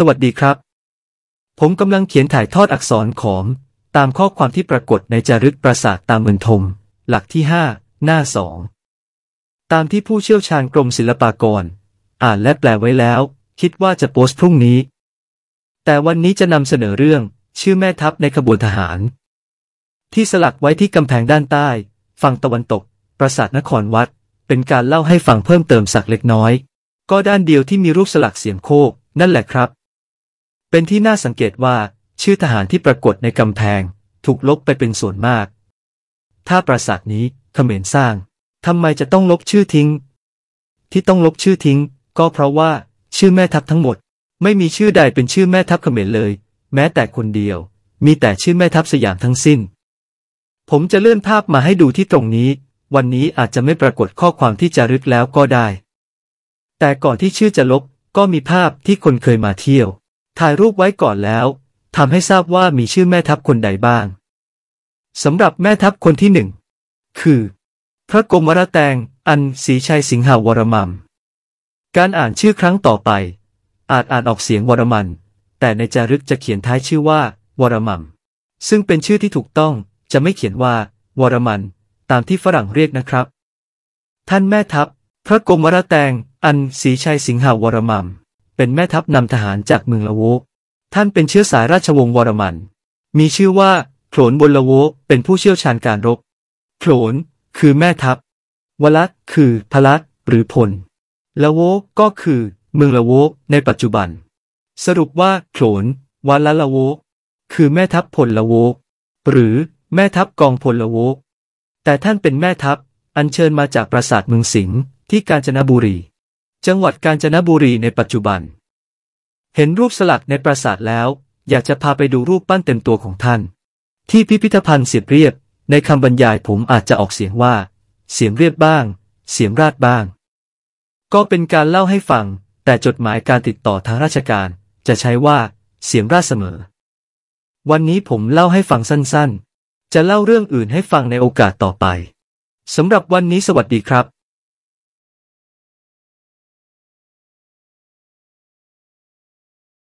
สวัสดีครับ ผมกำลังเขียนถ่ายทอดอักษรขอม ตามข้อความที่ปรากฏในจารึกปราสาทตามเมืองทม หลักที่ห้าหน้าสองตามที่ผู้เชี่ยวชาญกรมศิลปากรอ่านและแปลไว้แล้ว คิดว่าจะโพสต์พรุ่งนี้ แต่วันนี้จะนำเสนอเรื่อง ชื่อแม่ทัพในขบวนทหาร ที่สลักไว้ที่กำแพงด้านใต้ฝั่งตะวันตก ปราสาทนครวัด เป็นการเล่าให้ฟังเพิ่มเติมสักเล็กน้อย ก็ด้านเดียวที่มีรูปสลักเสียงโคก นั่นแหละครับเป็นที่น่าสังเกตว่าชื่อทหารที่ปรากฏในกำแพง ถูกลบไปเป็นส่วนมาก ถ้าปราสาทนี้เขมรสร้าง ทำไมจะต้องลบชื่อทิ้ง ที่ต้องลบชื่อทิ้ง ก็เพราะว่าชื่อแม่ทัพทั้งหมด ไม่มีชื่อใดเป็นชื่อแม่ทัพเขมรเลย แม้แต่คนเดียว มีแต่ชื่อแม่ทัพสยามทั้งสิ้น ผมจะเลื่อนภาพมาให้ดูที่ตรงนี้ วันนี้อาจจะไม่ปรากฏข้อความที่จะรึกแล้วก็ได้ แต่ก่อนที่ชื่อจะลบก็มีภาพที่คนเคยมาเที่ยวถ่ายรูปไว้ก่อนแล้วทำให้ทราบว่ามีชื่อแม่ทัพคนใดบ้างสำหรับแม่ทัพคนที่หนึ่งคือ พระกรมรแตงอันศรีชัยสิงหาวรมัมการอ่านชื่อครั้งต่อไป อาจอ่านออกเสียงวรมัน แต่ในจารึกจะเขียนท้ายชื่อว่าวรมัมซึ่งเป็นชื่อที่ถูกต้องจะไม่เขียนว่า วรมันตามที่ฝรั่งเรียกนะครับ ท่านแม่ทัพพระกรมวรแตงอันศรีชัยสิงหาวรมัมเป็นแม่ทัพนำทหารจากเมืองละโวท่านเป็นเชื้อสายราชวงศ์วรมัน มีชื่อว่าโขนบนละโวเป็นผู้เชี่ยวชาญการรบโขนคือแม่ทัพวลัตคือพลัดหรือพลละโวก็คือเมืองละโวในปัจจุบัน สรุปว่าโขนวัลละโวคือแม่ทัพพลละโวหรือแม่ทัพกองพลละโวแต่ท่านเป็นแม่ทัพอัญเชิญมาจากปราสาทเมืองสิงห์ที่กาญจนบุรีจังหวัดกาญจนบุรีในปัจจุบัน เห็นรูปสลักในปราสาทแล้ว อยากจะพาไปดูรูปปั้นเต็มตัวของท่าน ที่พิพิธภัณฑ์เสียบเรียบในคำบรรยายผมอาจจะออกเสียงว่าเสียงเรียบบ้าง เสียงราดบ้าง ก็เป็นการเล่าให้ฟัง แต่จดหมายการติดต่อทางราชการจะใช้ว่า เสียงราดเสมอ วันนี้ผมเล่าให้ฟังสั้นๆ จะเล่าเรื่องอื่นให้ฟังในโอกาสต่อไปสำหรับวันนี้สวัสดีครับ